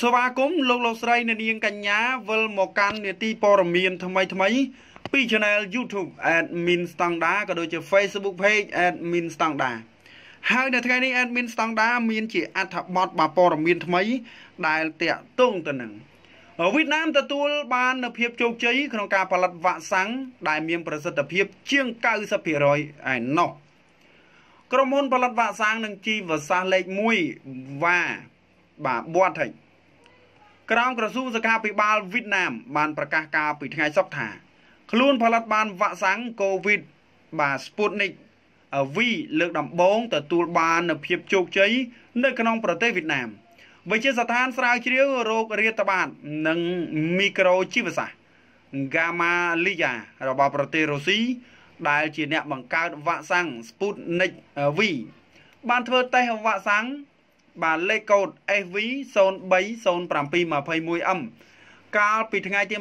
ស្វាគមន៍លោកលោកស្រីអ្នកនាងកញ្ញាវិលមកកាន់នេតិព័រមានថ្មីថ្មីពី Channel YouTube Admin Standard ក៏ដូចជា Facebook Page Admin Standard ហើយនៅថ្ងៃនេះ Admin Standard មានជាអត្ថបទបព័រមានថ្មី ដែលតាក់ទងទៅនឹងវៀតណាមទទួល បាននូវភាពជោគជ័យក្នុងការផលិតវ៉ាក់សាំងដែល មាន ប្រសិទ្ធភាព ជាង90%ឯណោះក្រុមហ៊ុនផលិតវ៉ាក់សាំងនឹងជីវសាស្ត្រលេខ1វ៉ាបាទបាត់ហើយក្រមក្រសួងសុខាភិបាលវៀតណាមបានប្រកាសការពីថ្ងៃសុក្រថាខ្លួនផលិតបានវ៉ាក់សាំង COVID បាទ Sputnik V លើកដំបូងទទួលបាននូវភាពជោគជ័យនៅក្នុងប្រទេសវៀតណាមវិទ្យាស្ថានស្រាវជ្រាវរោគរាតត្បាតនិងមីក្រូជីវសាស្ត្រ Gamma Lia របស់ប្រទេសរុស្ស៊ីដែលជាអ្នកបង្កើតវ៉ាក់សាំង Sputnik V បានធ្វើតេស្តវ៉ាក់សាំងបាទលេខកូដ SV 030721M កាលពីថ្ងៃទី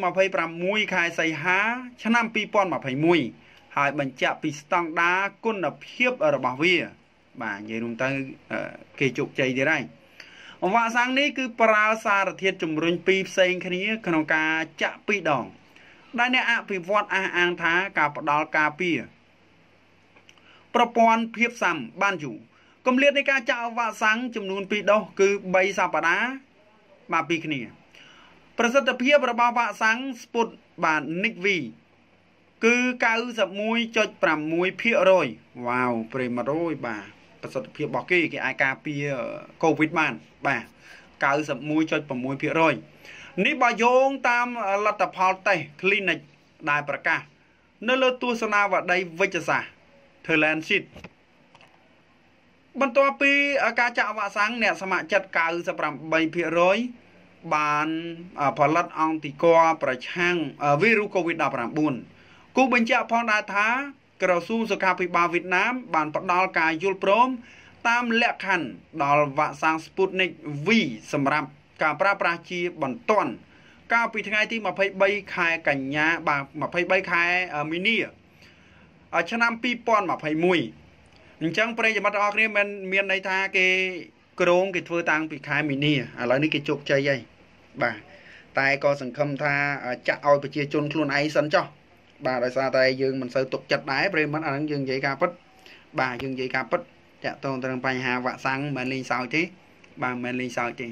26ខែសីហា ឆ្នាំ2021ហើយបញ្ជាក់ពីស្តង់ដារគុណភាពរបស់វាបាទនិយាយរួមទៅគេជោគជ័យទៀតហើយអង្វាក់សាំងនេះគឺប្រើសារធាតុជំរុញពីរផ្សេងគ្នាក្នុងការចាក់ពីរដង ដែលអ្នកអភិវឌ្ឍអះអាងថាការផ្ដាល់ការពីប្រព័ន្ធភាពសាំបានយូរកម្រិតនៃការចាក់វ៉ាក់សាំងចំនួន2ដុសគឺ3សប្តាហ៍បាទពីគ្នាប្រសិទ្ធភាពរបស់វ៉ាក់សាំងស្ពុតបាទ Nick V គឺ91.6%វ៉ាវប្រិមរយបាទប្រសិទ្ធភាពរបស់គេគេអាចការពារ COVID បានបាទ91.6%នេះបើយោងតាមលទ្ធផលតេស្ត clinic ដែលប្រកាសនៅលើទស្សនាវដ្តីវិជ្ជសាស្ត្រ Thailand Sheet បន្ទាប់ពីការចាក់វ៉ាក់សាំងអ្នកសមាជិក98%បានផលិតអង្គតិកប្រឆាំងវីរុស COVID-19 គូបញ្ជាក់ផងដែរថា ក្រសួងសុខាភិបាលវៀតណាមបានផ្ដល់ការយល់ព្រម តាមលក្ខខណ្ឌដល់វ៉ាក់សាំង Sputnik V សម្រាប់ការប្រើប្រាស់ជាបន្ទាន់កាលពីថ្ងៃទី23ខែកញ្ញា បាទ23ខែមីនា ឆ្នាំ2021អញ្ចឹងប្រិយមិត្តទាំងអស់គ្នាមិនមានន័យថាគេក្រងគេធ្វើតាំងពីខែមីនាឥឡូវនេះគេជោគជ័យហើយបាទតែក៏សង្ឃឹមថាចាក់ឲ្យប្រជាជនខ្លួនឯងសិនចុះបាទដោយសារតែយើងមិនសូវទុកចិត្តដែរប្រិយមិត្តអាហ្នឹងយើងនិយាយការពិតបាទយើងនិយាយការពិតតាក់ទងទៅនឹងបញ្ហាវាក់សាំងមិនលេងសើចទេបាទមិនលេងសើចទេ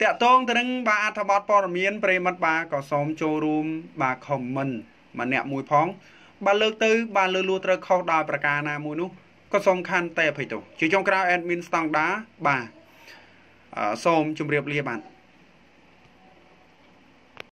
តាក់ទងទៅនឹងបាទអត្ថបទព័ត៌មានប្រិមិត្តបាទក៏សូមចូលរួមបាទខមមិនម្នាក់មួយផង បាទលើកទៅ បាទលើលួត្រូវខុសដោយប្រការណាមួយនោះក៏សូមខន្តីអភ័យទោសជាចុងក្រោយ admin ស្តង់ដាបាទសូមជម្រាបលាបាទ